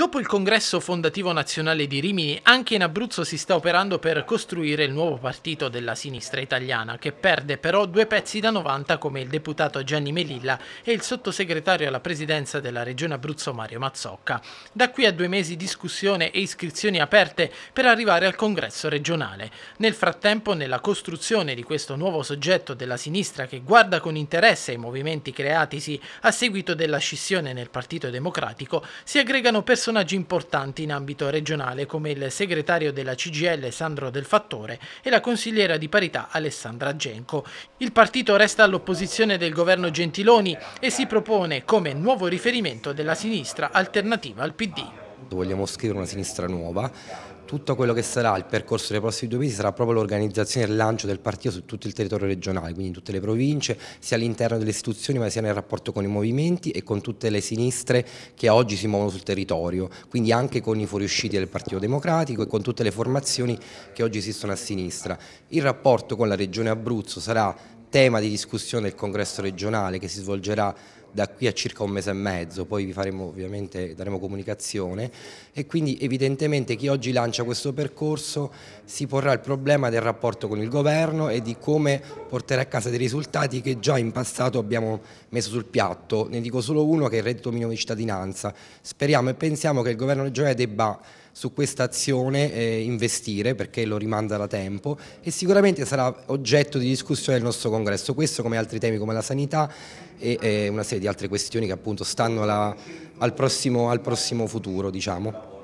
Dopo il congresso fondativo nazionale di Rimini, anche in Abruzzo si sta operando per costruire il nuovo partito della sinistra italiana, che perde però due pezzi da 90 come il deputato Gianni Melilla e il sottosegretario alla presidenza della regione Abruzzo Mario Mazzocca. Da qui a due mesi discussione e iscrizioni aperte per arrivare al congresso regionale. Nel frattempo, nella costruzione di questo nuovo soggetto della sinistra che guarda con interesse i movimenti creatisi a seguito della scissione nel Partito Democratico, si aggregano personalità personaggi importanti in ambito regionale come il segretario della CGL Sandro Del Fattore e la consigliera di parità Alessandra Genco. Il partito resta all'opposizione del governo Gentiloni e si propone come nuovo riferimento della sinistra alternativa al PD vogliamo scrivere una sinistra nuova. Tutto quello che sarà il percorso dei prossimi due mesi sarà proprio l'organizzazione e il lancio del partito su tutto il territorio regionale, quindi in tutte le province, sia all'interno delle istituzioni ma sia nel rapporto con i movimenti e con tutte le sinistre che oggi si muovono sul territorio, quindi anche con i fuoriusciti del Partito Democratico e con tutte le formazioni che oggi esistono a sinistra. Il rapporto con la Regione Abruzzo sarà tema di discussione del congresso regionale che si svolgerà da qui a circa un mese e mezzo, poi vi faremo ovviamente, daremo comunicazione e quindi evidentemente chi oggi lancia questo percorso si porrà il problema del rapporto con il governo e di come portare a casa dei risultati che già in passato abbiamo messo sul piatto, ne dico solo uno che è il reddito minimo di cittadinanza, speriamo e pensiamo che il governo regionale debba su questa azione eh, investire perché lo rimanda da tempo e sicuramente sarà oggetto di discussione del nostro congresso, questo come altri temi come la sanità e eh, una serie di altre questioni che appunto stanno alla, al, prossimo, al prossimo futuro diciamo.